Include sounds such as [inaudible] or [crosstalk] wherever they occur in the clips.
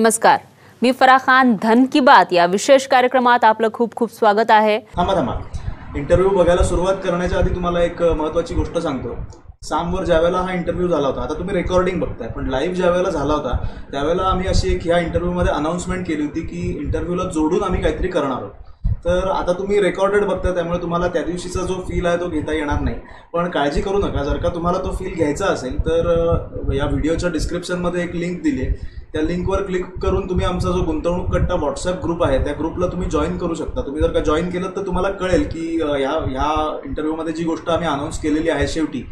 नमस्कार मी फरा खान धन की बात या विशेष कार्यक्रमात आपलं खूप खूप स्वागत आहे थांबा इंटरव्ह्यू बघायला सुरुवात करण्याच्या आधी तुम्हाला एक महत्वाची गोष्ट सांगतो सामवर वेळेला हा इंटरव्ह्यू झाला होता आता तुम्ही रेकॉर्डिंग बघताय पण लाईव्ह ज्यावेळेला झाला होता त्यावेळेला आम्ही अशी एक ह्या इंटरव्ह्यूमध्ये अनाऊन्समेंट केली होती की इंटरव्ह्यूला जोडून आम्ही काहीतरी करणार आहोत तर आता तुम्ही रेकॉर्डेड बघताय त्यामुळे तुम्हाला त्या दिवशीचा जो फील आहे तो घेता येणार नाही पण काळजी करू नका जर का तुम्हाला तो फील घ्यायचा असेल तर या व्हिडिओच्या डिस्क्रिप्शनमध्ये एक लिंक दिली आहे त्या लिंकवर क्लिक करून तुम्ही आमचा जो गुंतवणूक कट्टा व्हॉट्सअप ग्रुप आहे त्या ग्रुपला तुम्ही जॉईन करू शकता तुम्ही जर का जॉईन केलं तर तुम्हाला कळेल की ह्या ह्या इंटरव्ह्यूमध्ये जी गोष्ट आम्ही अनाऊन्स केलेली आहे शेवटी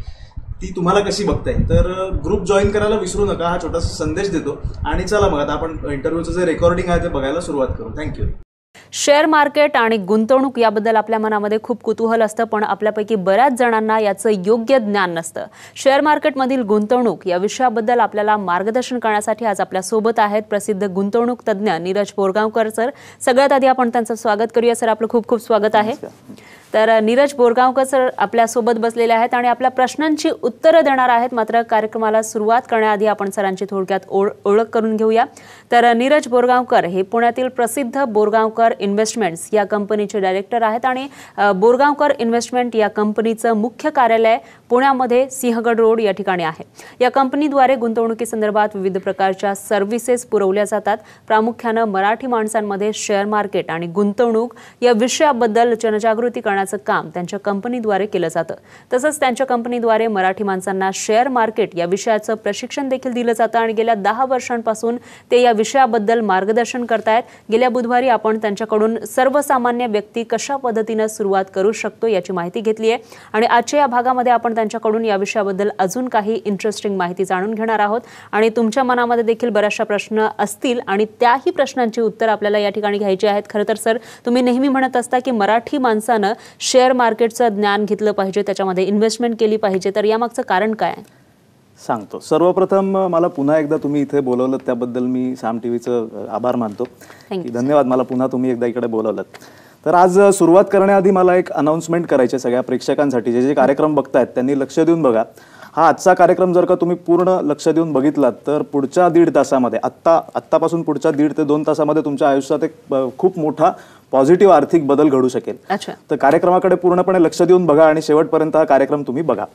ती तुम्हाला कशी बघता येईल तर ग्रुप जॉईन करायला विसरू नका हा छोटासा संदेश देतो आणि चला मग आता आपण इंटरव्ह्यूचं जे रेकॉर्डिंग आहे ते बघायला सुरुवात करू थँक्यू शेअर मार्केट आणि गुंतवणूक याबद्दल आपल्या मनामध्ये खूप कुतूहल असतं पण आपल्यापैकी बऱ्याच जणांना याचं योग्य ज्ञान नसतं शेअर मार्केटमधील गुंतवणूक या विषयाबद्दल आपल्याला मार्गदर्शन करण्यासाठी आज आपल्यासोबत आहेत प्रसिद्ध गुंतवणूक तज्ज्ञ नीरज बोरगावकर सर सगळ्यात आधी आपण त्यांचं स्वागत करूया सर आपलं खूप खूप स्वागत आहे तर नीरज बोरगावकर सर आपल्यासोबत बसलेले आहेत आणि आपल्या प्रश्नांची उत्तरं देणार आहेत मात्र कार्यक्रमाला सुरुवात करण्याआधी आपण सरांची थोडक्यात ओळ ओळख करून घेऊया तर नीरज बोरगावकर हे पुण्यातील प्रसिद्ध बोरगावकर इन्व्हेस्टमेंट्स या कंपनीचे डायरेक्टर आहेत आणि बोरगावकर इन्व्हेस्टमेंट या कंपनीचं मुख्य कार्यालय पुण्यामध्ये सिंहगड रोड या ठिकाणी आहे या कंपनीद्वारे गुंतवणुकीसंदर्भात विविध प्रकारच्या सर्व्हिसेस पुरवल्या जातात प्रामुख्यानं मराठी माणसांमध्ये शेअर मार्केट आणि गुंतवणूक या विषयाबद्दल जनजागृती करण्यात करण्याचं काम त्यांच्या कंपनीद्वारे केलं जातं तसंच त्यांच्या कंपनीद्वारे मराठी माणसांना शेअर मार्केट या विषयाचं प्रशिक्षण देखील दिलं जातं आणि गेल्या दहा वर्षांपासून ते या विषयाबद्दल मार्गदर्शन करतायत गेल्या बुधवारी आपण त्यांच्याकडून सर्वसामान्य व्यक्ती कशा पद्धतीनं सुरुवात करू शकतो याची माहिती घेतली आहे आणि आजच्या या भागामध्ये आपण त्यांच्याकडून या विषयाबद्दल अजून काही इंटरेस्टिंग माहिती जाणून घेणार आहोत आणि तुमच्या मनामध्ये देखील बऱ्याचशा प्रश्न असतील आणि त्याही प्रश्नांची उत्तर आपल्याला या ठिकाणी घ्यायची आहेत खरं तर सर तुम्ही नेहमी म्हणत असता की मराठी माणसानं शेअर मार्केटचं ज्ञान घेतलं पाहिजे त्याच्यामध्ये इन्व्हेस्टमेंट केली पाहिजे तर यामागचं कारण काय सांगतो सर्वप्रथम मला पुन्हा एकदा तुम्ही इथे बोलवलं त्याबद्दल मी साम टीव्हीचं आभार मानतो धन्यवाद मला पुन्हा तुम्ही एकदा इकडे बोलवलं तर आज सुरुवात करण्याआधी मला एक अनाऊन्समेंट करायचे सगळ्या प्रेक्षकांसाठी जे जे कार्यक्रम बघतायत त्यांनी लक्ष देऊन बघा हा आजचा कार्यक्रम जर का तुम्ही पूर्ण लक्ष देऊन बघितलात तर पुढच्या दीड तासामध्ये आत्ता आत्तापासून पुढच्या दीड ते दोन तासामध्ये तुमच्या आयुष्यात एक खूप मोठा पॉझिटिव्ह आर्थिक बदल घडू शकेल तर कार्यक्रमाकडे पूर्णपणे लक्ष देऊन बघा आणि शेवटपर्यंत हा कार्यक्रम तुम्ही बघा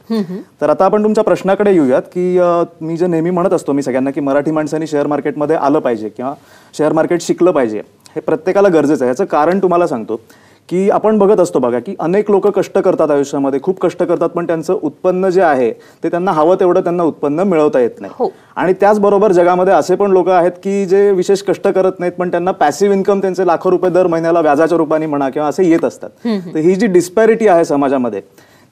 तर आता आपण तुमच्या प्रश्नाकडे येऊयात की मी जे नेहमी म्हणत असतो मी सगळ्यांना की मराठी माणसांनी शेअर मार्केटमध्ये आलं पाहिजे किंवा शेअर मार्केट शिकलं पाहिजे हे प्रत्येकाला गरजेचं आहे याचं कारण तुम्हाला सांगतो की आपण बघत असतो बघा की अनेक लोक कष्ट करतात आयुष्यामध्ये खूप कष्ट करतात पण त्यांचं उत्पन्न जे आहे ते त्यांना हवं तेवढं त्यांना उत्पन्न मिळवता येत नाही हो. आणि त्याचबरोबर जगामध्ये असे पण लोक आहेत की जे विशेष कष्ट करत नाहीत पण त्यांना पॅसिव्ह इन्कम त्यांचे लाखो रुपये दर महिन्याला व्याजाच्या रुपाने म्हणा किंवा असे येत असतात तर ही जी डिस्पॅरिटी आहे समाजामध्ये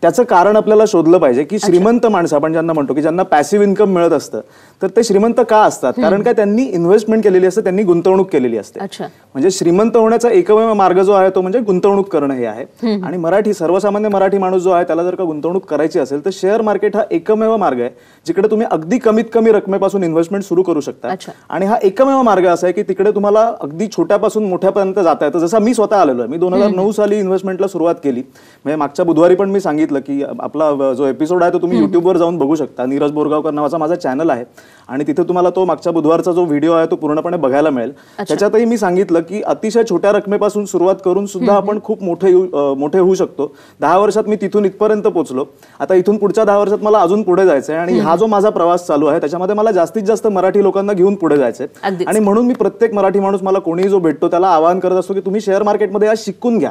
त्याचं कारण आपल्याला शोधलं पाहिजे की श्रीमंत माणसं आपण ज्यांना म्हणतो की ज्यांना पॅसिव्ह इन्कम मिळत असतं तर ते श्रीमंत का असतात कारण काय त्यांनी इन्व्हेस्टमेंट केलेली असते त्यांनी गुंतवणूक केलेली असते म्हणजे श्रीमंत होण्याचा एकमेव मार्ग जो आहे तो म्हणजे गुंतवणूक करणं हे आहे आणि मराठी सर्वसामान्य मराठी माणूस जो आहे त्याला जर का गुंतवणूक करायची असेल तर शेअर मार्केट हा एकमेव मार्ग आहे जिकडे तुम्ही अगदी कमीत कमी रकमेपासून इन्व्हेस्टमेंट सुरू करू शकता आणि हा एकमेव मार्ग असा आहे की तिकडे तुम्हाला अगदी छोट्यापासून मोठ्यापर्यंत जाता येतं जसं मी स्वतः आलेलो आहे मी दोन हजार नऊ साली इन्व्हेस्टमेंटला सुरुवात केली म्हणजे मागच्या बुधवारी पण मी सांगितलं सांगितलं की आपला जो एपिसोड आहे तो तुम्ही युट्यूबवर जाऊन बघू शकता नीरज बोरगावकर नावाचा माझा चॅनल आहे आणि तिथे तुम्हाला तो मागच्या बुधवारचा जो व्हिडिओ आहे तो पूर्णपणे बघायला मिळेल त्याच्यातही मी सांगितलं की अतिशय छोट्या रकमेपासून सुरुवात करून सुद्धा आपण खूप मोठे मोठे होऊ शकतो दहा वर्षात मी तिथून इथपर्यंत पोहोचलो आता इथून पुढच्या दहा वर्षात मला अजून पुढे जायचंय आणि हा जो माझा प्रवास चालू आहे त्याच्यामध्ये मला जास्तीत जास्त मराठी लोकांना घेऊन पुढे जायचंय आणि म्हणून मी प्रत्येक मराठी माणूस मला कोणीही जो भेटतो त्याला आवाहन करत असतो की तुम्ही शेअर मार्केटमध्ये आज शिकून घ्या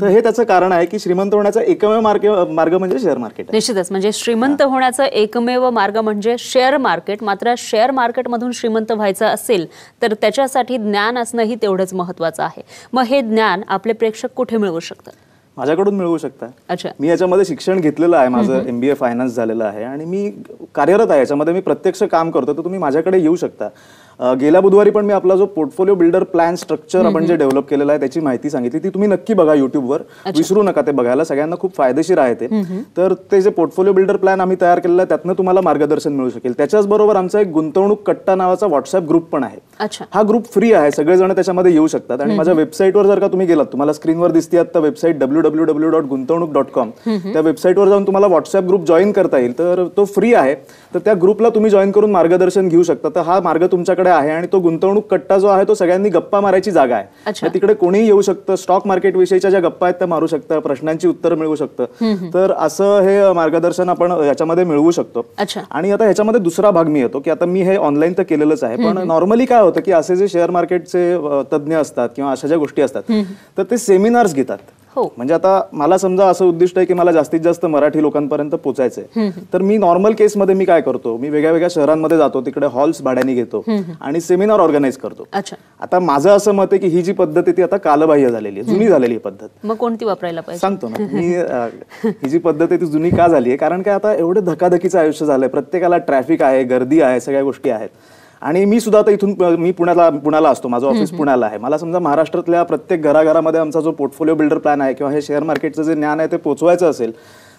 तर हे त्याचं कारण आहे की श्रीमंत होण्याचा एकमेव मार्ग मार्ग म्हणजे शेअर मार्केट निश्चितच म्हणजे श्रीमंत होण्याचा एकमेव मार्ग म्हणजे शेअर मार्केट मात्र शेअर मार्केट मधून श्रीमंत व्हायचं असेल तर त्याच्यासाठी ज्ञान असणंही तेवढंच महत्वाचं आहे मग हे ज्ञान आपले प्रेक्षक कुठे मिळवू शकतात माझ्याकडून मिळवू शकता अच्छा मी याच्यामध्ये शिक्षण घेतलेलं आहे माझं एम बी ए फायनान्स झालेलं आहे आणि मी कार्यरत आहे याच्यामध्ये मी प्रत्यक्ष काम करतो तर तुम्ही माझ्याकडे येऊ शकता गेल्या बुधवारी पण मी आपला जो पोर्टफोलिओ बिल्डर प्लॅन स्ट्रक्चर आपण जे डेव्हलप केलेला आहे त्याची माहिती सांगितली ती तुम्ही नक्की बघा युट्यूबवर विसरू नका ते बघायला सगळ्यांना खूप फायदेशीर आहे ते तर ते जे पोर्टफोलिओ बिल्डर प्लॅन आम्ही तयार केलेला त्यातनं तुम्हाला मार्गदर्शन मिळू शकेल त्याच्याच बरोबर आमचा एक गुंतवणूक कट्टा नावाचा व्हॉट्सअप ग्रुप पण आहे हा ग्रुप फ्री आहे सगळेजण त्याच्यामध्ये येऊ शकतात आणि माझ्या वेबसाईटवर जर का तुम्ही गेलात तुम्हाला स्क्रीनवर दिसते आता website W W W dot Guntavnuk dot com त्या वेबसाईटवर जाऊन तुम्हाला व्हॉट्सअप ग्रुप जॉईन करता येईल तर तो फ्री आहे तर त्या ग्रुपला तुम्ही जॉईन करून मार्गदर्शन घेऊ शकता तर हा मार्ग तुमच्याकडे आपल्याकडे आहे आणि तो गुंतवणूक कट्टा जो आहे तो सगळ्यांनी गप्पा मारायची जागा आहे म्हणजे तिकडे कोणीही येऊ शकतं स्टॉक मार्केट विषयीच्या ज्या गप्पा आहेत त्या मारू शकतं प्रश्नांची उत्तर मिळू शकतं तर असं हे मार्गदर्शन आपण याच्यामध्ये मिळवू शकतो आणि आता ह्याच्यामध्ये दुसरा भाग मी येतो की आता मी हे ऑनलाईन तर केलेलंच आहे पण नॉर्मली काय होतं की असे जे शेअर मार्केटचे तज्ज्ञ असतात किंवा अशा ज्या गोष्टी असतात तर ते सेमिनार्स घेतात हो. म्हणजे आता मला समजा असं उद्दिष्ट आहे की मला जास्तीत जास्त मराठी लोकांपर्यंत पोचायचंय तर मी नॉर्मल केसमध्ये मी काय करतो मी वेगळ्या वेगळ्या शहरांमध्ये जातो तिकडे हॉल्स भाड्याने घेतो आणि सेमिनार ऑर्गनाईज करतो अच्छा आता माझं असं मत आहे की ही जी पद्धत आहे ती आता कालबाह्य झालेली आहे जुनी झालेली आहे पद्धत मग कोणती वापरायला पाहिजे सांगतो ना मी ही जी पद्धत आहे ती जुनी का झाली आहे कारण काय आता एवढं धकाधकीचं आयुष्य झालंय प्रत्येकाला ट्रॅफिक आहे गर्दी आहे सगळ्या गोष्टी आहेत आणि मी सुद्धा आता इथून मी पुण्याला पुण्याला असतो माझं ऑफिस पुण्याला आहे मला समजा महाराष्ट्रातल्या प्रत्येक घराघरामध्ये आमचा जो पोर्टफोलिओ बिल्डर प्लॅन आहे किंवा हे शेअर मार्केटचं जे ज्ञान आहे ते पोचवायचं असेल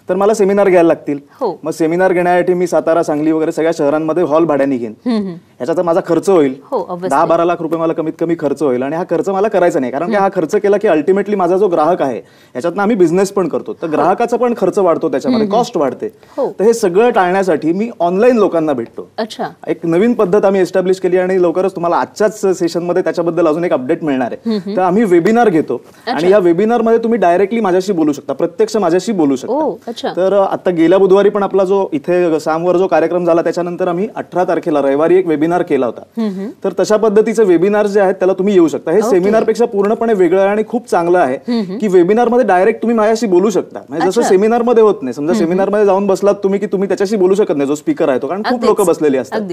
तर मला सेमिनार घ्यायला लागतील हो. मग सेमिनार घेण्यासाठी मी सातारा सांगली वगैरे सगळ्या शहरांमध्ये हॉल भाड्याने घेईन ह्याचा तर माझा खर्च होईल हो, दहा बारा लाख रुपये मला कमीत कमी खर्च होईल आणि हा खर्च मला करायचा नाही कारण की हा खर्च केला की अल्टिमेटली माझा जो ग्राहक आहे ह्याच्यातनं आम्ही बिझनेस पण करतो तर हो. ग्राहकाचा पण खर्च वाढतो त्याच्यामध्ये कॉस्ट वाढते हो. तर हे सगळं टाळण्यासाठी मी ऑनलाईन लोकांना भेटतो अच्छा एक नवीन पद्धत आम्ही एस्टॅब्लिश केली आणि लवकरच तुम्हाला आजच्याच सेशनमध्ये त्याच्याबद्दल अजून एक अपडेट मिळणार आहे तर आम्ही वेबिनार घेतो आणि या वेबिनारमध्ये तुम्ही डायरेक्टली माझ्याशी बोलू शकता प्रत्यक्ष माझ्याशी बोलू शकता तर आता गेल्या बुधवारी पण आपला जो इथे सामवर जो कार्यक्रम झाला त्याच्यानंतर आम्ही अठरा तारखेला रविवारी एक वेबिनार केला होता तर तशा पद्धतीचे वेबिनार जे आहेत त्याला तुम्ही येऊ शकता हे सेमिनारपेक्षा पूर्णपणे वेगळं आहे आणि खूप चांगलं आहे की वेबिनार मध्ये डायरेक्ट तुम्ही माझ्याशी बोलू शकता म्हणजे जसं मध्ये होत नाही समजा सेमिनार मध्ये जाऊन बसलात तुम्ही की तुम्ही त्याच्याशी बोलू शकत नाही जो स्पीकर आहे तो कारण खूप लोक बसलेली असतात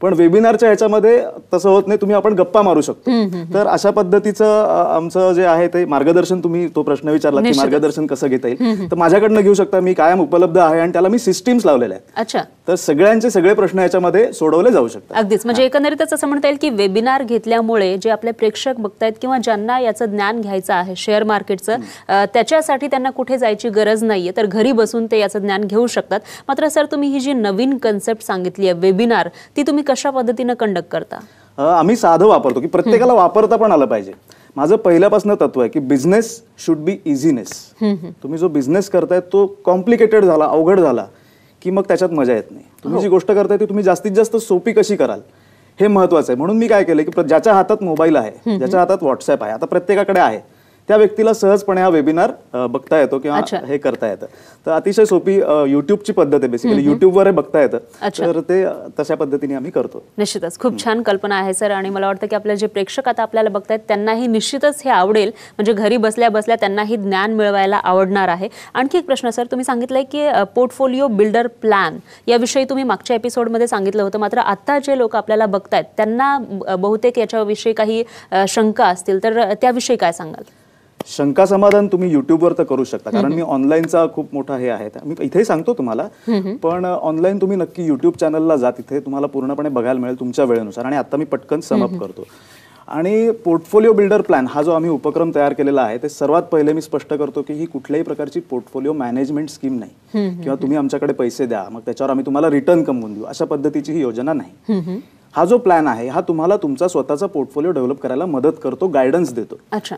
पण वेबिनारच्या ह्याच्यामध्ये तसं होत नाही तुम्ही आपण गप्पा मारू शकतो तर अशा पद्धतीचं आमचं जे आहे ते मार्गदर्शन तुम्ही तो प्रश्न विचारला की मार्गदर्शन कसं घेता येईल तर माझ्याकडनं घेऊ शकता आता मी कायम उपलब्ध आहे आणि त्याला मी सिस्टीम्स लावलेल्या आहेत अच्छा तर सगळ्यांचे सगळे प्रश्न याच्यामध्ये सोडवले जाऊ शकतात अगदीच म्हणजे एकंदरीत असं म्हणता येईल की वेबिनार घेतल्यामुळे जे आपले प्रेक्षक बघतायत किंवा ज्यांना याचं ज्ञान घ्यायचं आहे शेअर मार्केटचं त्याच्यासाठी त्यांना कुठे जायची गरज नाहीये तर घरी बसून ते याचं ज्ञान घेऊ शकतात मात्र सर तुम्ही ही जी नवीन कन्सेप्ट सांगितली आहे वेबिनार ती तुम्ही कशा पद्धतीनं कंडक्ट करता आम्ही साधं वापरतो की प्रत्येकाला वापरता पण आलं पाहिजे माझं पहिल्यापासून तत्व आहे की बिझनेस शुड बी इझीनेस तुम्ही जो बिझनेस करताय तो कॉम्प्लिकेटेड झाला अवघड झाला की मग त्याच्यात मजा येत नाही तुम्ही हो. जी गोष्ट करताय ती तुम्ही जास्तीत जास्त सोपी कशी कराल हे महत्वाचं आहे म्हणून मी काय केलं की ज्याच्या हातात मोबाईल आहे ज्याच्या हातात व्हॉट्सअप आहे आता प्रत्येकाकडे आहे त्या व्यक्तीला सहजपणे हा वेबिनार बघता येतो किंवा हे करता येतं तर अतिशय सोपी युट्यूबची पद्धत आहे बेसिकली युट्यूबवर हे बघता येतं तर ते तशा पद्धतीने आम्ही करतो निश्चितच खूप छान कल्पना आहे सर आणि मला वाटतं की आपले जे प्रेक्षक आता आपल्याला बघतायत त्यांनाही निश्चितच हे आवडेल म्हणजे घरी बसल्या बसल्या त्यांनाही ज्ञान मिळवायला आवडणार आहे आणखी एक प्रश्न सर तुम्ही सांगितलंय की पोर्टफोलिओ बिल्डर प्लॅन याविषयी तुम्ही मागच्या एपिसोडमध्ये सांगितलं होतं मात्र आता जे लोक आपल्याला बघतायत त्यांना बहुतेक याच्याविषयी काही शंका असतील तर त्याविषयी काय सांगाल शंका समाधान तुम्ही युट्यूबवर तर करू शकता कारण मी ऑनलाईनचा खूप मोठा हे आहे मी इथे सांगतो तुम्हाला पण ऑनलाईन तुम्ही नक्की युट्यूब चॅनलला जा तिथे तुम्हाला पूर्णपणे बघायला मिळेल तुमच्या वेळेनुसार आणि आता मी पटकन समाप करतो आणि पोर्टफोलिओ बिल्डर प्लॅन हा जो आम्ही उपक्रम तयार केलेला आहे ते सर्वात पहिले मी स्पष्ट करतो की ही कुठल्याही प्रकारची पोर्टफोलिओ मॅनेजमेंट स्कीम नाही किंवा तुम्ही आमच्याकडे पैसे द्या मग त्याच्यावर आम्ही तुम्हाला रिटर्न कमवून देऊ अशा पद्धतीची ही योजना नाही हा जो प्लॅन आहे हा तुम्हाला तुमचा स्वतःचा पोर्टफोलिओ डेव्हलप करायला मदत करतो गायडन्स देतो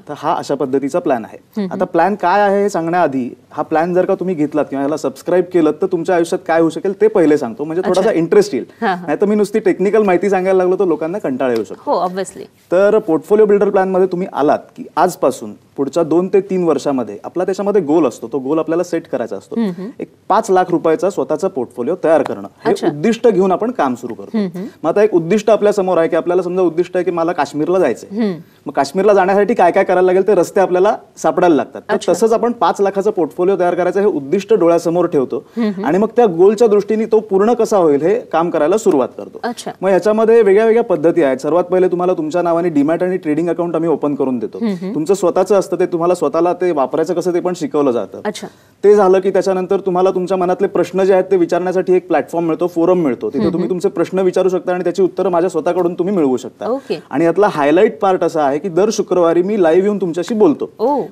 तर हा अशा पद्धतीचा प्लॅन आहे आता प्लॅन काय आहे हे सांगण्याआधी हा प्लॅन जर का तुम्ही घेतलात किंवा याला सबस्क्राईब केलं तर तुमच्या आयुष्यात काय होऊ शकेल ते पहिले सांगतो म्हणजे थोडासा इंटरेस्ट येईल नाही तर मी नुसती टेक्निकल माहिती सांगायला लागलो तर लोकांना कंटाळा येऊ शकतो हो, तर पोर्टफोलिओ बिल्डर प्लॅन मध्ये तुम्ही आलात की आजपासून पुढच्या दोन ते तीन वर्षामध्ये आपला त्याच्यामध्ये गोल असतो तो गोल आपल्याला सेट करायचा असतो एक पाच लाख रुपयाचा स्वतःचा पोर्टफोलिओ तयार करणं हे उद्दिष्ट घेऊन आपण काम सुरू करतो मग आता एक उद्दिष्ट आपल्या समोर आहे की आपल्याला समजा उद्दिष्ट आहे की मला काश्मीरला जायचंय मग काश्मीरला जाण्यासाठी काय काय करायला लागेल ते रस्ते आपल्याला सापडायला लागतात तसंच आपण पाच लाखाचा पोर्टफोलिओ तयार करायचं हे उद्दिष्ट डोळ्यासमोर ठेवतो आणि मग त्या गोलच्या दृष्टीने तो पूर्ण कसा होईल हे काम करायला सुरुवात करतो मग याच्यामध्ये वेगळ्या वेगळ्या पद्धती आहेत सर्वात पहिले तुम्हाला तुमच्या नावाने डिमॅट आणि ट्रेडिंग अकाउंट आम्ही ओपन करून देतो तुमचं स्वतःचं असतं ते तुम्हाला स्वतःला ते वापरायचं कसं ते पण शिकवलं जातं ते झालं की त्याच्यानंतर तुम्हाला तुमच्या मनातले प्रश्न जे आहेत ते विचारण्यासाठी एक प्लॅटफॉर्म मिळतो फोरम मिळतो तिथे तुम्ही तुमचे प्रश्न विचारू शकता आणि त्याची उत्तर माझ्या स्वतःकडून तुम्ही मिळवू शकता आणि यातला हायलाईट पार्ट असा आहे आहे की दर शुक्रवारी मी लाईव्ह येऊन तुमच्याशी बोलतो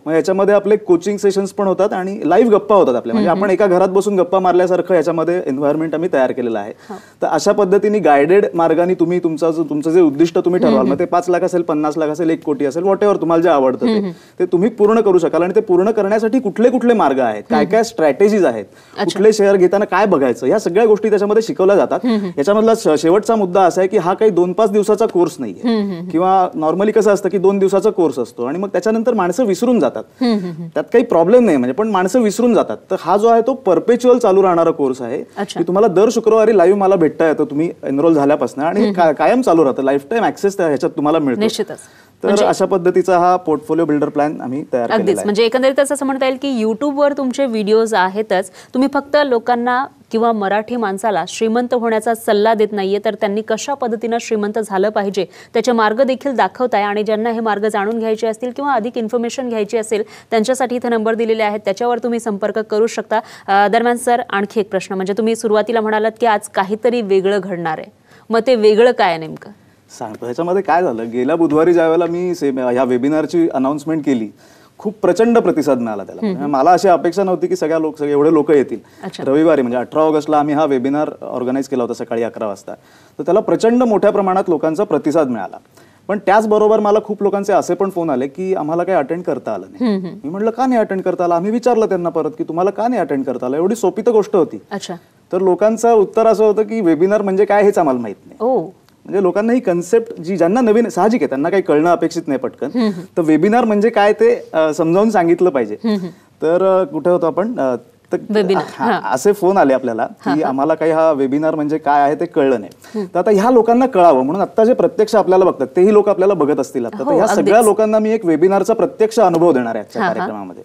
मग याच्यामध्ये आपले कोचिंग सेशन्स पण होतात आणि लाईव्ह गप्पा होतात आपल्या म्हणजे आपण एका घरात बसून गप्पा मारल्यासारखं याच्यामध्ये एन्व्हायरमेंट आम्ही तयार केलेलं आहे तर अशा पद्धतीने गायडेड मार्गाने तुम्ही तुमचा तुमचं जे उद्दिष्ट तुम्ही ठरवाल मग ते पाच लाख असेल पन्नास लाख असेल एक कोटी असेल वॉट एव्हर तुम्हाला जे आवडतं ते तुम्ही पूर्ण करू शकाल आणि ते पूर्ण करण्यासाठी कुठले कुठले मार्ग आहेत काय काय स्ट्रॅटेजीज आहेत कुठले शेअर घेताना काय बघायचं या सगळ्या गोष्टी त्याच्यामध्ये शिकवल्या जातात याच्यामधला शेवटचा मुद्दा असा आहे की हा काही दोन पाच दिवसाचा कोर्स नाहीये किंवा नॉर्मली कसं असतं की दोन दिवसाचा कोर्स असतो आणि मग त्याच्यानंतर माणसं विसरून जातात त्यात काही प्रॉब्लेम नाही म्हणजे पण माणसं विसरून जातात तर हा जो आहे तो परपेच्युअल चालू राहणारा कोर्स आहे की तुम्हाला दर शुक्रवारी लाईव्ह मला भेटता येतं तुम्ही एनरोल झाल्यापासून आणि कायम चालू राहतं लाईफ टाईम ऍक्सेस ह्याच्यात तुम्हाला मिळतो तर म्हणजे अशा पद्धतीचा हा पोर्टफोलिओ बिल्डर प्लॅन आम्ही तयार अगदीच म्हणजे एकंदरीत असं म्हणता येईल की युट्यूबवर तुमचे व्हिडिओज आहेतच तुम्ही फक्त लोकांना किंवा मराठी माणसाला श्रीमंत होण्याचा सल्ला देत नाहीये तर त्यांनी कशा पद्धतीनं श्रीमंत झालं पाहिजे त्याचे मार्ग देखील दाखवताय आणि ज्यांना हे मार्ग जाणून घ्यायचे असतील किंवा अधिक इन्फॉर्मेशन घ्यायची असेल त्यांच्यासाठी इथे नंबर दिलेले आहेत त्याच्यावर तुम्ही संपर्क करू शकता दरम्यान सर आणखी एक प्रश्न म्हणजे तुम्ही सुरुवातीला म्हणालात की आज काहीतरी वेगळं घडणार आहे मग ते वेगळं काय नेमकं सांगतो ह्याच्यामध्ये काय झालं गेल्या बुधवारी वेळेला मी ह्या वेबिनारची अनाऊन्समेंट केली खूप प्रचंड प्रतिसाद मिळाला त्याला मला अशी अपेक्षा नव्हती की सगळ्या लोक सगळे एवढे लोक येतील रविवारी म्हणजे अठरा ऑगस्टला आम्ही हा वेबिनार ऑर्गनाईज केला होता सकाळी अकरा वाजता तर त्याला प्रचंड मोठ्या प्रमाणात लोकांचा प्रतिसाद मिळाला पण त्याचबरोबर मला खूप लोकांचे असे पण फोन आले की आम्हाला काही अटेंड करता आलं नाही मी म्हटलं का नाही अटेंड करता आला आम्ही विचारलं त्यांना परत की तुम्हाला का नाही अटेंड करता आलं एवढी सोपी तर गोष्ट होती तर लोकांचं उत्तर असं होतं की वेबिनार म्हणजे काय हेच आम्हाला माहित नाही म्हणजे लोकांना ही कन्सेप्ट जी ज्यांना नवीन साहजिक आहे त्यांना काही कळणं अपेक्षित नाही पटकन तर वेबिनार म्हणजे काय ते समजावून सांगितलं पाहिजे तर कुठे होतो आपण असे फोन आले आपल्याला की आम्हाला काही हा वेबिनार म्हणजे काय आहे ते कळलं नाही तर आता ह्या लोकांना कळावं म्हणून आता जे प्रत्यक्ष आपल्याला बघतात तेही लोक आपल्याला बघत असतील आता हो, ह्या सगळ्या लोकांना मी एक वेबिनारचा प्रत्यक्ष अनुभव देणार आहे आजच्या कार्यक्रमामध्ये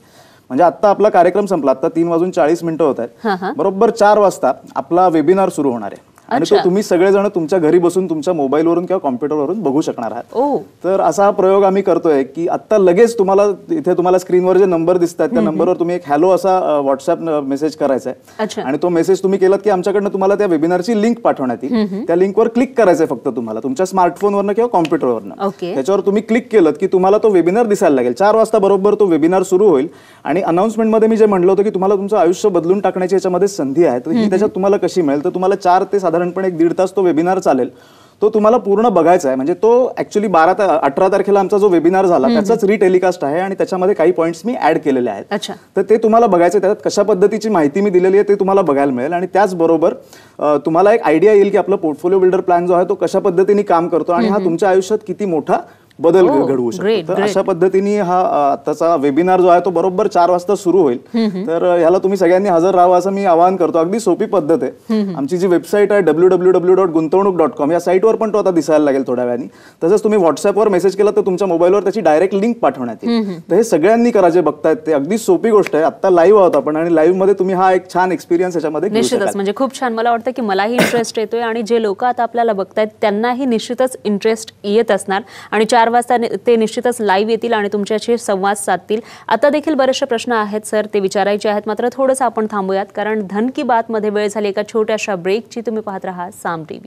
म्हणजे आता आपला कार्यक्रम संपला आता तीन वाजून चाळीस मिनिटं होत आहेत बरोबर चार वाजता आपला वेबिनार सुरू होणार आहे आणि तो तुम्ही सगळेजण तुमच्या घरी बसून तुमच्या मोबाईलवरून किंवा कॉम्प्युटरवरून बघू शकणार आहात तर असा हा प्रयोग आम्ही करतोय की आता लगेच तुम्हाला इथे तुम्हाला स्क्रीनवर जे नंबर दिसतात त्या नंबरवर तुम्ही एक हॅलो असा व्हॉट्सअप मेसेज करायचा आहे आणि तो मेसेज तुम्ही केलात की आमच्याकडनं तुम्हाला त्या वेबिनारची लिंक पाठवण्यात येईल त्या लिंकवर क्लिक करायचंय फक्त तुम्हाला तुमच्या स्मार्टफोनवरनं किंवा कॉम्प्युटरवरनं त्याच्यावर तुम्ही क्लिक केलं की तुम्हाला तो वेबिनार दिसायला लागेल चार वाजता बरोबर तो वेबिनार सुरू होईल आणि मध्ये मी जे म्हणलं होतं की तुम्हाला तुमचं आयुष्य बदलून टाकण्याची याच्यामध्ये संधी आहे तर ही त्याच्यात तुम्हाला कशी मिळेल तर तुम्हाला चार ते साधारण साधारणपणे एक दीड तास तो वेबिनार चालेल तो तुम्हाला पूर्ण बघायचा आहे म्हणजे तो ऍक्च्युली बारा अठरा तारखेला आमचा जो वेबिनार झाला त्याचाच रिटेलिकास्ट आहे आणि त्याच्यामध्ये काही पॉईंट्स मी ऍड केलेले आहेत तर ते तुम्हाला बघायचं त्यात कशा पद्धतीची माहिती मी दिलेली आहे ते तुम्हाला बघायला मिळेल आणि त्याचबरोबर तुम्हाला एक आयडिया येईल की आपला पोर्टफोलिओ बिल्डर प्लॅन जो आहे तो कशा पद्धतीने काम करतो आणि हा तुमच्या आयुष्यात किती मोठा बदल हो, घडवू शकतो तर अशा पद्धतीने हा आताचा वेबिनार जो आहे तो बरोबर चार वाजता सुरू होईल तर ह्याला तुम्ही सगळ्यांनी हजर राहावं असं मी आवाहन करतो अगदी सोपी पद्धत आहे आमची जी वेबसाईट आहे W W W dot Guntavnuk dot com या साईटवर पण तो आता दिसायला लागेल थोड्या वेळाने तसंच तुम्ही व्हॉट्सअपवर मेसेज केला तर तुमच्या मोबाईलवर त्याची डायरेक्ट लिंक पाठवण्यात येईल तर हे सगळ्यांनी करा जे बघतायत ते अगदी सोपी गोष्ट आहे आता लाईव्ह आहोत आपण आणि लाईव्ह मध्ये तुम्ही हा एक छान एक्सपिरियन्स याच्यामध्ये निश्चितच म्हणजे खूप छान मला वाटतं की मलाही इंटरेस्ट येतोय आणि जे लोक आता आपल्याला बघतायत त्यांनाही निश्चितच इंटरेस्ट येत असणार आणि चार वाजता ते निश्चितच लाईव्ह येतील आणि तुमच्याशी संवाद साधतील आता देखील बरेचसे प्रश्न आहेत सर ते विचारायचे आहेत मात्र थोडंसं आपण थांबूयात कारण धन की बातमध्ये वेळ झाली एका छोट्याशा ब्रेकची तुम्ही पाहत राहा साम टी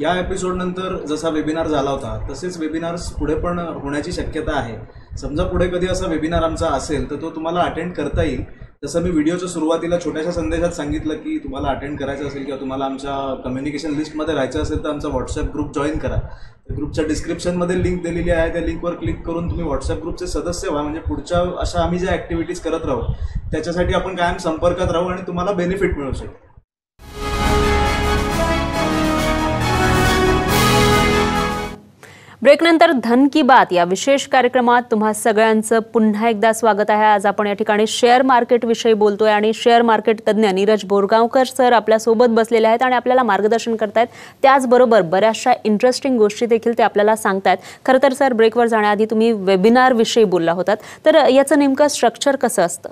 या या नंतर जसा वेबिनार झाला होता तसेच वेबिनार्स पुढे पण होण्याची शक्यता आहे समजा पुढे कधी असा वेबिनार आमचा असेल तर तो तुम्हाला अटेंड करता येईल जसं मी व्हिडिओच्या सुरुवातीला छोट्याशा संदेशात सांगितलं की तुम्हाला अटेंड करायचं असेल किंवा तुम्हाला आमच्या कम्युनिकेशन लिस्टमध्ये राहायचं असेल तर आमचा व्हॉट्सअप ग्रुप जॉईन करा त्या ग्रुपच्या डिस्क्रिप्शनमध्ये लिंक दिलेली आहे त्या लिंकवर क्लिक करून तुम्ही व्हॉट्सअप ग्रुपचे सदस्य व्हा म्हणजे पुढच्या अशा आम्ही ज्या ॲक्टिव्हिटीज करत राहू त्याच्यासाठी आपण कायम संपर्कात राहू आणि तुम्हाला बेनिफिट मिळू शकतो ब्रेकनंतर धन की बात या विशेष कार्यक्रमात तुम्हा सगळ्यांचं पुन्हा एकदा स्वागत आहे आज आपण या ठिकाणी शेअर मार्केटविषयी बोलतोय आणि शेअर मार्केट तज्ज्ञ नीरज बोरगावकर सर आपल्यासोबत बसलेले आहेत आणि आपल्याला मार्गदर्शन करतायत त्याचबरोबर बऱ्याचशा इंटरेस्टिंग गोष्टी देखील ते आपल्याला सांगतायत खरं तर सर ब्रेकवर जाण्याआधी तुम्ही वेबिनारविषयी बोलला होतात तर याचं नेमकं स्ट्रक्चर कसं असतं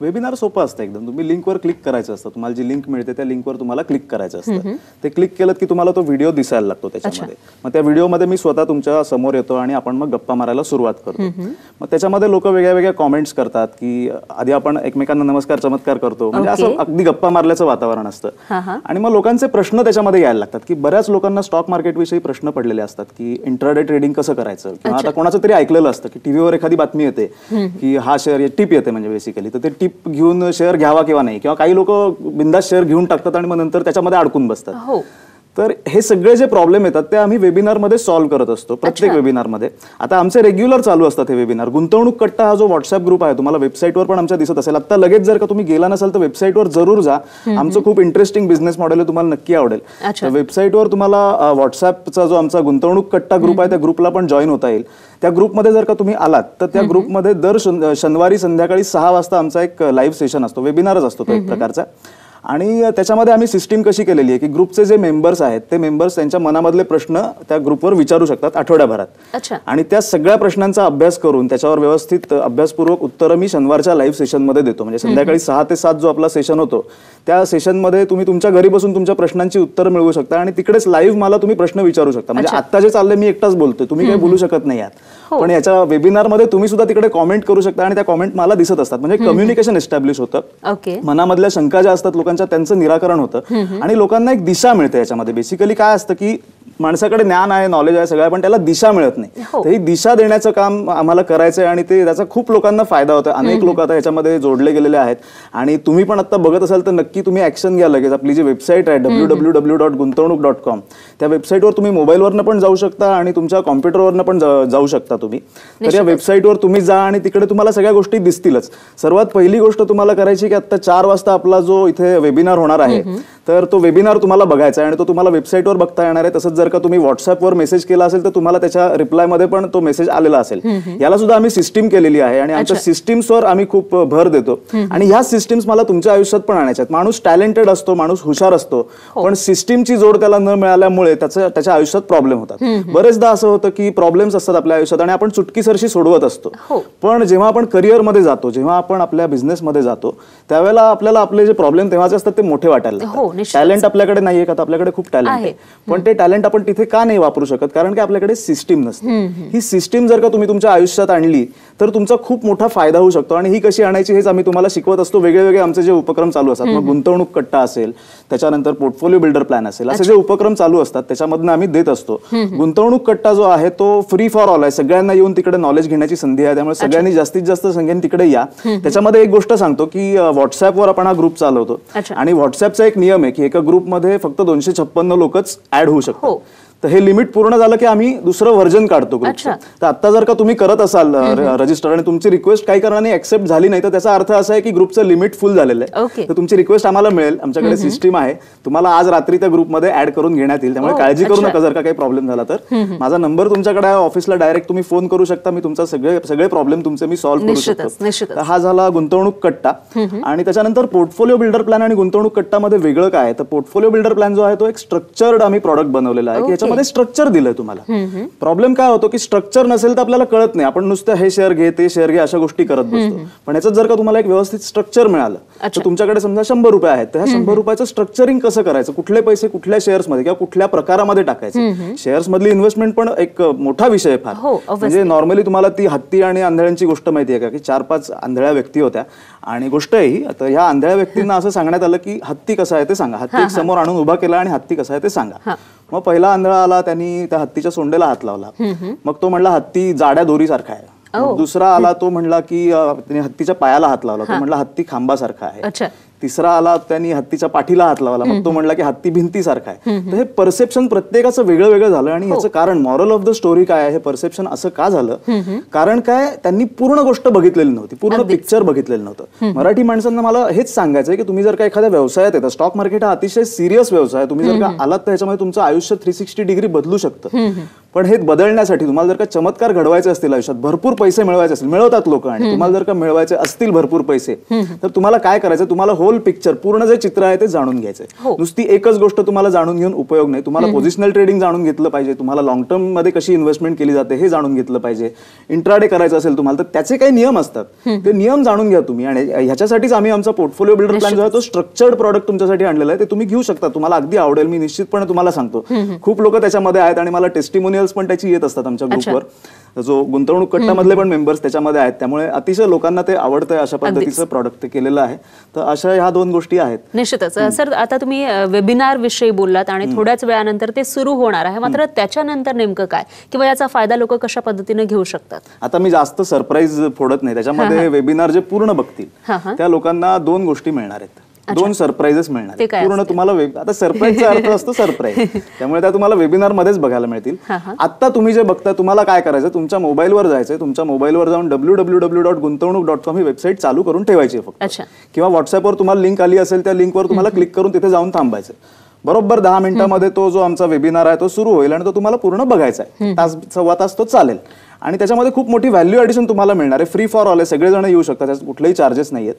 वेबिनार सोपं असतं एकदम तुम्ही लिंकवर क्लिक करायचं असतं तुम्हाला जी लिंक मिळते त्या लिंकवर तुम्हाला क्लिक करायचं असतं ते क्लिक केलं की तुम्हाला तो व्हिडिओ दिसायला लागतो त्याच्यामध्ये मग त्या व्हिडिओमध्ये मी स्वतः तुमच्या समोर येतो आणि आपण मग गप्पा मारायला सुरुवात करतो मग त्याच्यामध्ये लोक वेगळ्या वेगळ्या कॉमेंट्स करतात की आधी आपण एकमेकांना नमस्कार चमत्कार करतो म्हणजे असं अगदी गप्पा मारल्याचं वातावरण असतं आणि मग लोकांचे प्रश्न त्याच्यामध्ये यायला लागतात की बऱ्याच लोकांना स्टॉक मार्केटविषयी प्रश्न पडलेले असतात की इंटरडे ट्रेडिंग कसं करायचं किंवा आता कोणाचं तरी ऐकलेलं असतं की टीव्हीवर एखादी बातमी येते की हा शेअर टीप येते म्हणजे बेसिकली तर ते ओनरशिप घेऊन शेअर घ्यावा किंवा नाही किंवा काही लोक बिंदास शेअर घेऊन टाकतात आणि मग नंतर त्याच्यामध्ये अडकून बसतात हो. तर हे सगळे जे प्रॉब्लेम येतात ते आम्ही वेबिनारमध्ये सॉल्व्ह करत असतो प्रत्येक वेबिनारमध्ये आता आमचे रेग्युलर चालू असतात हे वेबिनार गुंतवणूक कट्टा हा जो व्हॉट्सअप ग्रुप आहे तुम्हाला वेबसाईटवर पण आमच्या दिसत असेल आता लगेच जर का तुम्ही गेला नसाल तर वेबसाईटवर जरूर जा आमचं खूप इंटरेस्टिंग बिझनेस मॉडेल आहे तुम्हाला नक्की आवडेल वेबसाईटवर तुम्हाला व्हॉट्सअपचा जो आमचा गुंतवणूक कट्टा ग्रुप आहे त्या ग्रुपला पण जॉईन होता येईल त्या ग्रुपमध्ये जर का तुम्ही आलात तर त्या ग्रुपमध्ये दर शनिवारी संध्याकाळी सहा वाजता आमचा एक लाईव्ह सेशन असतो वेबिनारच असतो तो एक प्रकारचा आणि त्याच्यामध्ये आम्ही सिस्टीम कशी केलेली आहे की ग्रुपचे जे मेंबर्स आहेत ते मेंबर्स त्यांच्या मनामधले प्रश्न त्या ग्रुपवर विचारू शकतात आठवड्याभरात आणि त्या सगळ्या प्रश्नांचा अभ्यास करून त्याच्यावर व्यवस्थित अभ्यासपूर्वक उत्तरं मी शनिवारच्या लाईव्ह सेशनमध्ये देतो म्हणजे संध्याकाळी सहा ते सात जो आपला सेशन होतो त्या सेशनमध्ये तुम्ही तुमच्या घरी बसून तुमच्या प्रश्नांची उत्तर मिळवू शकता आणि तिकडेच लाईव्ह मला तुम्ही प्रश्न विचारू शकता म्हणजे आता जे चाललंय मी एकटाच बोलतोय तुम्ही काही बोलू शकत नाही आहात हो. पण याच्या वेबिनारमध्ये तुम्ही सुद्धा तिकडे कॉमेंट करू शकता आणि त्या कॉमेंट मला दिसत असतात म्हणजे कम्युनिकेशन एस्टॅब्लिश होतं मनामधल्या शंका ज्या असतात लोकांच्या त्यांचं निराकरण होतं आणि लोकांना एक दिशा मिळते याच्यामध्ये बेसिकली काय असतं की माणसाकडे ज्ञान आहे नॉलेज आहे सगळं पण त्याला दिशा मिळत नाही हो. तर ही दिशा देण्याचं काम आम्हाला करायचंय आणि ते त्याचा खूप लोकांना फायदा होतो अनेक लोक आता याच्यामध्ये जोडले गेलेले आहेत आणि तुम्ही पण आता बघत असाल तर नक्की तुम्ही ऍक्शन घ्या लगेच आपली जी वेबसाईट आहे W W W dot Guntavnuk dot com त्या वेबसाईटवर तुम्ही मोबाईलवरनं पण जाऊ शकता आणि तुमच्या कॉम्प्युटरवरनं पण जाऊ शकता तुम्ही तर या वेबसाईटवर तुम्ही जा आणि तिकडे तुम्हाला सगळ्या गोष्टी दिसतीलच सर्वात पहिली गोष्ट तुम्हाला करायची की आता चार वाजता आपला जो इथे वेबिनार होणार आहे तर तो वेबिनार तुम्हाला बघायचा आहे आणि तो तुम्हाला वेबसाईटवर बघता येणार आहे तसंच जर जर का तुम्ही व्हॉट्सअपवर मेसेज केला असेल तर तुम्हाला त्याच्या रिप्लायमध्ये पण तो मेसेज आलेला असेल याला सुद्धा आम्ही सिस्टीम केलेली आहे आणि आमच्या सिस्टीम्सवर आम्ही खूप भर देतो आणि ह्या सिस्टीम्स मला तुमच्या आयुष्यात पण आणायच्या आहेत माणूस टॅलेंटेड असतो माणूस हुशार असतो हो. पण सिस्टीमची जोड त्याला न मिळाल्यामुळे त्याचं त्याच्या आयुष्यात प्रॉब्लेम होतात बरेचदा असं होतं की प्रॉब्लेम्स असतात आपल्या आयुष्यात आणि आपण चुटकीसरशी सोडवत असतो हो. पण जेव्हा आपण करिअरमध्ये जातो जेव्हा आपण आपल्या बिझनेसमध्ये जातो त्यावेळेला आपल्याला आपले जे प्रॉब्लेम तेव्हाच असतात ते मोठे वाटायला टॅलेंट हो, आपल्याकडे नाहीये का आपल्याकडे खूप टॅलेंट आहे पण ते टॅलेंट आपण आपण तिथे का नाही वापरू शकत कारण की आपल्याकडे सिस्टीम नसते ही सिस्टीम जर का तुम्ही तुमच्या आयुष्यात आणली तर तुमचा खूप मोठा फायदा होऊ शकतो आणि ही कशी आणायची हेच आम्ही तुम्हाला शिकवत असतो वेगळे आमचे जे उपक्रम चालू असतात मग गुंतवणूक कट्टा असेल त्याच्यानंतर पोर्टफोलिओ बिल्डर प्लॅन असेल असे जे उपक्रम चालू असतात त्याच्यामधून आम्ही देत असतो गुंतवणूक कट्टा जो आहे तो फ्री फॉर ऑल आहे सगळ्यांना येऊन तिकडे नॉलेज घेण्याची संधी आहे त्यामुळे सगळ्यांनी जास्तीत जास्त संख्येने तिकडे या त्याच्यामध्ये एक गोष्ट सांगतो की व्हॉट्सअपवर आपण हा ग्रुप चालवतो आणि व्हॉट्सअपचा एक नियम आहे की एका ग्रुपमध्ये फक्त दोनशे छप्पन्न लोकच ऍड होऊ शकतो हो. तर हे लिमिट पूर्ण झालं की आम्ही दुसरं व्हर्जन काढतो ग्रुपचं तर आता जर का तुम्ही करत असाल रजिस्टर आणि तुमची रिक्वेस्ट काही कारणाने एक्सेप्ट झाली नाही तर त्याचा अर्थ असा आहे की ग्रुपचं लिमिट फुल झालेलं आहे तर तुमची रिक्वेस्ट आम्हाला मिळेल आमच्याकडे सिस्टीम आहे तुम्हाला आज रात्री त्या ग्रुपमध्ये ऍड करून घेण्यात येईल त्यामुळे oh, काळजी करू नका जर का काही प्रॉब्लेम झाला तर माझा नंबर तुमच्याकडे ऑफिसला डायरेक्ट तुम्ही फोन करू शकता मी तुमचा सगळे सगळे प्रॉब्लेम तुमचे मी सॉल्व्ह करू शकतो हा झाला गुंतवणूक कट्टा आणि त्याच्यानंतर पोर्टफोलिओ बिल्डर प्लॅन आणि गुंतवणूक कट्टामध्ये वेगळं काय तर पोर्टफोलिओ बिल्डर प्लॅन जो आहे तो एक स्ट्रक्चर्ड आम्ही प्रॉडक्ट बनवलेला आहे की त्याच्यामध्ये स्ट्रक्चर दिलंय तुम्हाला प्रॉब्लेम काय होतो की स्ट्रक्चर नसेल तर आपल्याला कळत नाही आपण नुसतं हे शेअर घे ते शेअर घे अशा गोष्टी करत बसतो पण याचं जर का तुम्हाला एक व्यवस्थित स्ट्रक्चर मिळालं तर तुमच्याकडे समजा शंभर रुपये आहेत तर शंभर रुपयाचं स्ट्रक्चरिंग कसं करायचं कुठले पैसे कुठल्या शेअर्समध्ये किंवा कुठल्या प्रकारामध्ये टाकायचं शेअर्स मधली इन्व्हेस्टमेंट पण एक मोठा विषय फार हो, म्हणजे नॉर्मली तुम्हाला ती हत्ती आणि आंधळ्यांची गोष्ट माहिती आहे का की चार पाच आंधळ्या व्यक्ती होत्या आणि गोष्ट ही आता ह्या आंधळ्या व्यक्तींना असं सांगण्यात आलं की हत्ती कसा आहे ते सांगा हत्ती समोर आणून उभा केला आणि हत्ती कसा आहे ते सांगा मग पहिला आंधळा आला त्यांनी त्या हत्तीच्या सोंडेला हात लावला मग तो म्हणला हत्ती जाड्या सारखा आहे दुसरा आला तो म्हणला की हत्तीच्या पायाला हात लावला तो म्हणला हत्ती खांबासारखा आहे तिसरा आला त्यांनी हत्तीच्या पाठीला हात लावला मग तो म्हणला की हत्ती भिंतीसारखा आहे तर हे परसेप्शन प्रत्येकाचं वेगळं वेगळं झालं आणि हो. याचं कारण मॉरल ऑफ द स्टोरी काय आहे हे परसेप्शन असं का झालं कारण काय त्यांनी पूर्ण गोष्ट बघितलेली नव्हती पूर्ण पिक्चर बघितलेलं नव्हतं मराठी माणसांना मला हेच सांगायचं की तुम्ही जर का एखाद्या व्यवसायात येतात स्टॉक मार्केट हा अतिशय सिरियस व्यवसाय तुम्ही जर का आलात तर याच्यामध्ये तुमचं आयुष्य थ्री सिक्स्टी डिग्री बदलू शकतं पण हे बदलण्यासाठी तुम्हाला जर का चमत्कार घडवायचे असतील आयुष्यात भरपूर पैसे मिळवायचे असतील मिळवतात लोक आणि तुम्हाला जर का मिळवायचे असतील भरपूर पैसे तर तुम्हाला काय करायचं तुम्हाला होल पिक्चर पूर्ण जे चित्र आहे ते जाणून घ्यायचं हो. नुसती एकच गोष्ट तुम्हाला जाणून घेऊन उपयोग नाही तुम्हाला पोझिशनल ट्रेडिंग जाणून घेतलं पाहिजे तुम्हाला लॉंग टर्म मध्ये कशी इन्व्हेस्टमेंट केली जाते हे जाणून घेतलं पाहिजे इंट्राडे करायचं असेल तुम्हाला तर त्याचे काही नियम असतात ते नियम जाणून घ्या तुम्ही आणि ह्याच्यासाठीच आम्ही आमचा पोर्टफोलिओ बिल्डर प्लॅन जो आहे तो स्ट्रक्चर्ड प्रॉडक्ट तुमच्यासाठी आणलेला आहे ते तुम्ही घेऊ शकता तुम्हाला अगदी आवडेल मी निश्चितपणे तुम्हाला सांगतो खूप लोक त्याच्यामध्ये आहेत आणि मला टेस्टिमोनियल मेंबर्स पण त्याची येत असतात आमच्या ग्रुपवर जो गुंतवणूक कट्टामधले पण मेंबर्स त्याच्यामध्ये आहेत त्यामुळे अतिशय लोकांना ते आवडतं अशा पद्धतीचं प्रॉडक्ट केलेलं आहे तर अशा ह्या दोन गोष्टी आहेत निश्चितच सर आता तुम्ही वेबिनार विषयी बोललात आणि थोड्याच वेळानंतर ते सुरू होणार आहे मात्र त्याच्यानंतर नेमकं काय किंवा याचा फायदा लोक कशा पद्धतीने घेऊ शकतात आता मी जास्त सरप्राईज फोडत नाही त्याच्यामध्ये वेबिनार जे पूर्ण बघतील त्या लोकांना दोन गोष्टी मिळणार आहेत दोन सरप्राइजेस मिळणार पूर्ण तुम्हाला आता सरप्राईजचा अर्थ असतो सरप्राईज [laughs] त्यामुळे त्या तुम्हाला वेबिनार मध्येच बघायला मिळतील आता तुम्ही जे बघता तुम्हाला काय करायचं तुमच्या वर जायचं तुमच्या वर जाऊन W W W dot Guntavnuk dot com ही वेबसाईट चालू करून ठेवायची फक्त किंवा व्हॉट्सअपवर तुम्हाला लिंक आली असेल त्या लिंकवर तुम्हाला क्लिक करून तिथे जाऊन थांबायचं बरोबर दहा मिनिटांमध्ये तो जो आमचा वेबिनार आहे तो सुरू होईल आणि तो तुम्हाला पूर्ण बघायचा आहे तास सव्वा तास तो चालेल आणि त्याच्यामध्ये खूप मोठी व्हॅल्यू ॲडिशन तुम्हाला मिळणार आहे फ्री फॉर ऑल आहे सगळेजण येऊ शकतात त्याचे कुठलेही चार्जेस नाही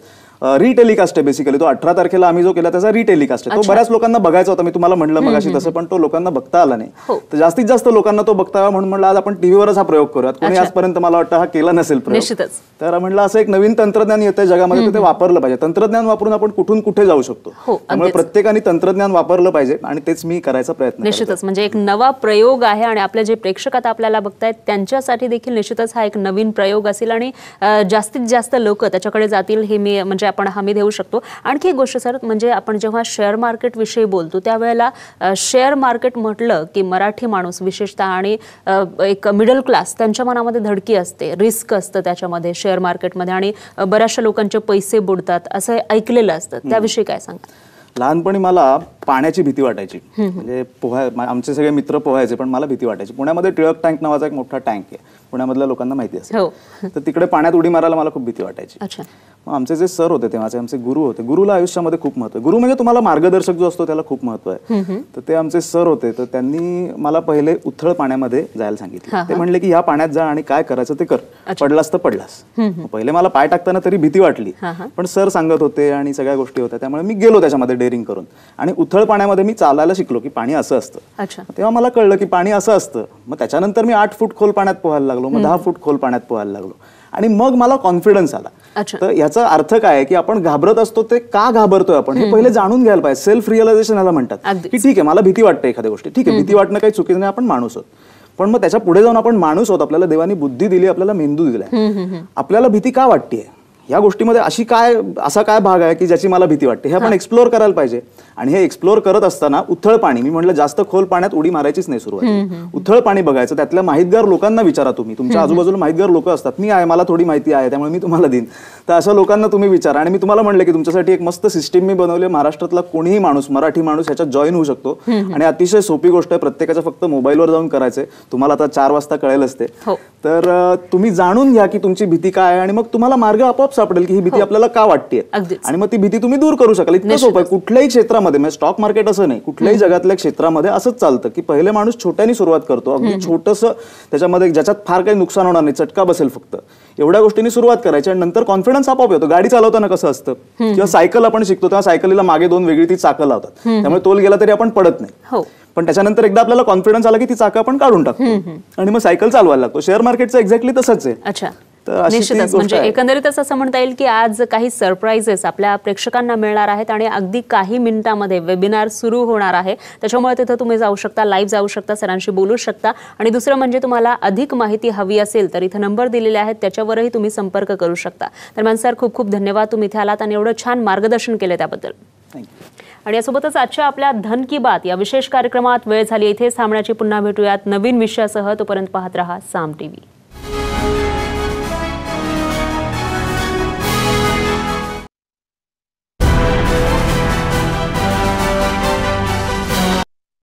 रिटेलिकास्ट आहे बेसिकली तो अठरा तारखेला आम्ही जो केला त्याचा रिटेलिकास्ट आहे तो बऱ्याच लोकांना बघायचा होता मी तुम्हाला म्हणलं मगाशी तसं पण तो लोकांना बघता आला नाही हो. तर जास्तीत जास्त लोकांना तो बघता म्हणून म्हणलं आज आपण टीव्हीवरच हा प्रयोग करूयात कोणी आजपर्यंत मला वाटतं हा केला नसेल प्रयोग तर म्हणलं असं एक नवीन तंत्रज्ञान येतं जगामध्ये ते वापरलं पाहिजे तंत्रज्ञान वापरून आपण कुठून कुठे जाऊ शकतो हो, त्यामुळे प्रत्येकाने तंत्रज्ञान वापरलं पाहिजे आणि तेच मी करायचा प्रयत्न निश्चितच म्हणजे एक नवा प्रयोग आहे आणि आपले जे प्रेक्षक आता आपल्याला बघतायत त्यांच्यासाठी देखील निश्चितच हा एक नवीन प्रयोग असेल आणि जास्तीत जास्त लोक त्याच्याकडे जातील हे मी म्हणजे आपण हमी देऊ शकतो आणखी एक गोष्ट सर म्हणजे आपण जेव्हा शेअर मार्केट विषयी बोलतो त्यावेळेला शेअर मार्केट म्हटलं की मराठी माणूस विशेषतः आणि एक मिडल क्लास त्यांच्या मनामध्ये धडकी असते रिस्क असतं त्याच्यामध्ये शेअर मार्केटमध्ये आणि बऱ्याचशा लोकांचे पैसे बुडतात असं ऐकलेलं असतं त्याविषयी काय सांगा लहानपणी मला पाण्याची भीती वाटायची म्हणजे पोहाय आमचे सगळे मित्र पोहायचे पण मला भीती वाटायची पुण्यामध्ये टिळक टँक नावाचा एक मोठा टँक आहे पुण्यामधल्या लोकांना माहिती असेल हो. तर तिकडे पाण्यात उडी मारायला मला खूप भीती वाटायची आमचे जे सर होते तेव्हाचे आमचे गुरु होते गुरुला आयुष्यामध्ये खूप महत्व गुरु म्हणजे तुम्हाला मार्गदर्शक जो असतो त्याला खूप महत्व आहे तर ते आमचे सर होते तर त्यांनी मला पहिले उथळ पाण्यामध्ये जायला सांगितलं ते म्हणले की ह्या पाण्यात जा आणि काय करायचं ते कर पडलास तर पडलास पहिले मला पाय टाकताना तरी भीती वाटली पण सर सांगत होते आणि सगळ्या गोष्टी होत्या त्यामुळे मी गेलो त्याच्यामध्ये डेअरिंग करून आणि उथळ पाण्यामध्ये मी चालायला शिकलो की पाणी असं असतं तेव्हा मला कळलं की पाणी असं असतं मग त्याच्यानंतर मी आठ फूट खोल पाण्यात पोहायला लागलो मग दहा फूट खोल पाण्यात पोहायला लागलो आणि मग मला कॉन्फिडन्स आला तर याचा अर्थ काय की आपण घाबरत असतो ते का घाबरतोय आपण हे पहिले जाणून घ्यायला पाहिजे सेल्फ रिअलायझेशन याला म्हणतात की ठीक आहे मला भीती वाटते एखाद्या गोष्टी ठीक आहे भीती वाटणं काही चुकीचं नाही आपण माणूस आहोत पण मग त्याच्या पुढे जाऊन आपण माणूस आहोत आपल्याला देवानी बुद्धी दिली आपल्याला मेंदू दिलाय आपल्याला भीती का वाटते या गोष्टीमध्ये अशी काय असा काय भाग आहे की ज्याची मला भीती वाटते हे आपण एक्सप्लोअर करायला पाहिजे आणि हे एक्सप्लोअर करत असताना उथळ पाणी मी म्हटलं जास्त खोल पाण्यात उडी मारायचीच नाही सुरुवात उथळ पाणी बघायचं त्यातल्या माहितगार लोकांना विचारा तुम्ही तुमच्या आजूबाजूला माहितगार लोक असतात मी आहे मला थोडी माहिती आहे त्यामुळे मी तुम्हाला देईन तर अशा लोकांना तुम्ही विचारा आणि मी तुम्हाला म्हटलं की तुमच्यासाठी एक मस्त सिस्टीम मी बनवली महाराष्ट्रातला कोणीही माणूस मराठी माणूस ह्याच्यात जॉईन होऊ शकतो आणि अतिशय सोपी गोष्ट आहे प्रत्येकाच्या फक्त मोबाईलवर जाऊन करायचंय तुम्हाला आता चार वाजता कळेल असते हो. तर तुम्ही जाणून घ्या की तुमची भीती काय आहे आणि मग तुम्हाला मार्ग आपोआप सापडेल की ही भीती हो. आपल्याला का वाटते आणि मग ती भीती तुम्ही दूर करू शकाल इतकं सोपं आहे कुठल्याही क्षेत्रामध्ये म्हणजे स्टॉक मार्केट असं नाही कुठल्याही जगातल्या क्षेत्रामध्ये असंच चालतं की पहिले माणूस छोट्याने सुरुवात करतो अगदी छोटस त्याच्यामध्ये ज्याच्यात फार काही नुकसान होणार नाही चटका बसेल फक्त एवढ्या गोष्टींनी सुरुवात करायची आणि नंतर कॉन्फिडन्स आपोआप येतो गाडी चालवताना कसं असतं किंवा सायकल आपण शिकतो तेव्हा सायकलीला मागे दोन वेगळी ती चाकं लावतात त्यामुळे तोल गेला तरी आपण पडत नाही हो. पण त्याच्यानंतर एकदा आपल्याला कॉन्फिडन्स आला की ती चाकं आपण काढून टाकतो आणि मग सायकल चालवायला लागतो शेअर मार्केटचं एक्झॅक्टली तसंच आहे निश्चितच म्हणजे एकंदरीत असं म्हणता येईल की आज काही सरप्राइजेस आपल्या प्रेक्षकांना मिळणार आहेत आणि अगदी काही मिनिटांमध्ये वेबिनार सुरू होणार आहे त्याच्यामुळे तिथं तुम्ही जाऊ शकता लाईव्ह जाऊ शकता सरांशी बोलू शकता आणि दुसरं म्हणजे तुम्हाला अधिक माहिती हवी असेल तर इथं नंबर दिलेले आहेत त्याच्यावरही तुम्ही संपर्क करू शकता दरम्यान सर खूप खूप धन्यवाद तुम्ही इथे आलात आणि एवढं छान मार्गदर्शन केलं त्याबद्दल आणि यासोबतच आजच्या आपल्या धन की बात या विशेष कार्यक्रमात वेळ झाली इथे थांबण्याची पुन्हा भेटूयात नवीन विषयासह तोपर्यंत पाहत रहा साम टीव्ही